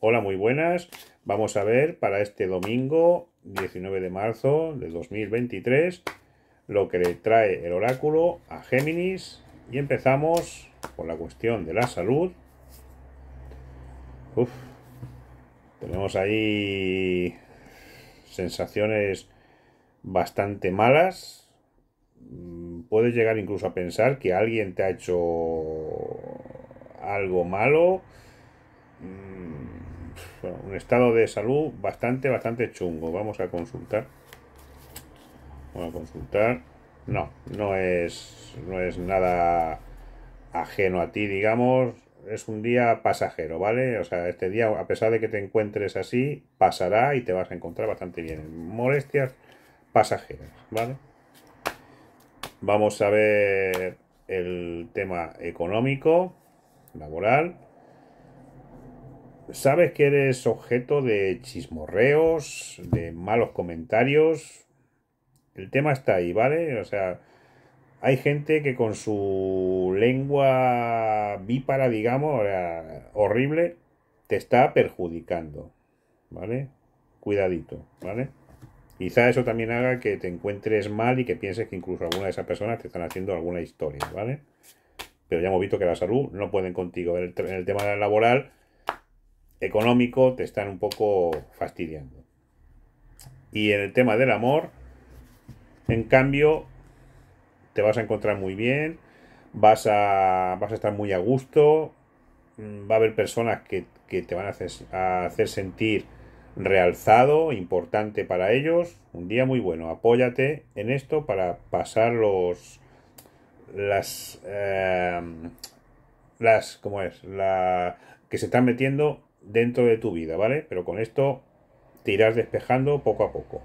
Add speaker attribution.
Speaker 1: Hola, muy buenas. Vamos a ver para este domingo 19 de marzo de 2023 lo que le trae el oráculo a Géminis y empezamos con la cuestión de la salud. tenemos ahí sensaciones bastante malas. Mm, puedes llegar incluso a pensar que alguien te ha hecho algo malo mm, un estado de salud bastante, bastante chungo. Vamos a consultar. Vamos a consultar. No, no es, no es nada ajeno a ti, digamos. Es un día pasajero, ¿vale? O sea, este día, a pesar de que te encuentres así, pasará y te vas a encontrar bastante bien. Molestias pasajeras, ¿vale? Vamos a ver el tema económico, laboral. Sabes que eres objeto de chismorreos, de malos comentarios. El tema está ahí, ¿vale? O sea, hay gente que con su lengua vípara, digamos, horrible, te está perjudicando, ¿vale? Cuidadito, ¿vale? Quizá eso también haga que te encuentres mal y que pienses que incluso alguna de esas personas te están haciendo alguna historia, ¿vale? Pero ya hemos visto que la salud no pueden contigo. en el tema laboral económico te están un poco fastidiando. Y en el tema del amor, en cambio, te vas a encontrar muy bien, vas a, vas a estar muy a gusto, mm, va a haber personas que, te van a hacer, sentir realzado, importante para ellos, un día muy bueno. Apóyate en esto para pasar los las em, las cómo es la que se están metiendo dentro de tu vida, ¿vale? Pero con esto te irás despejando poco a poco.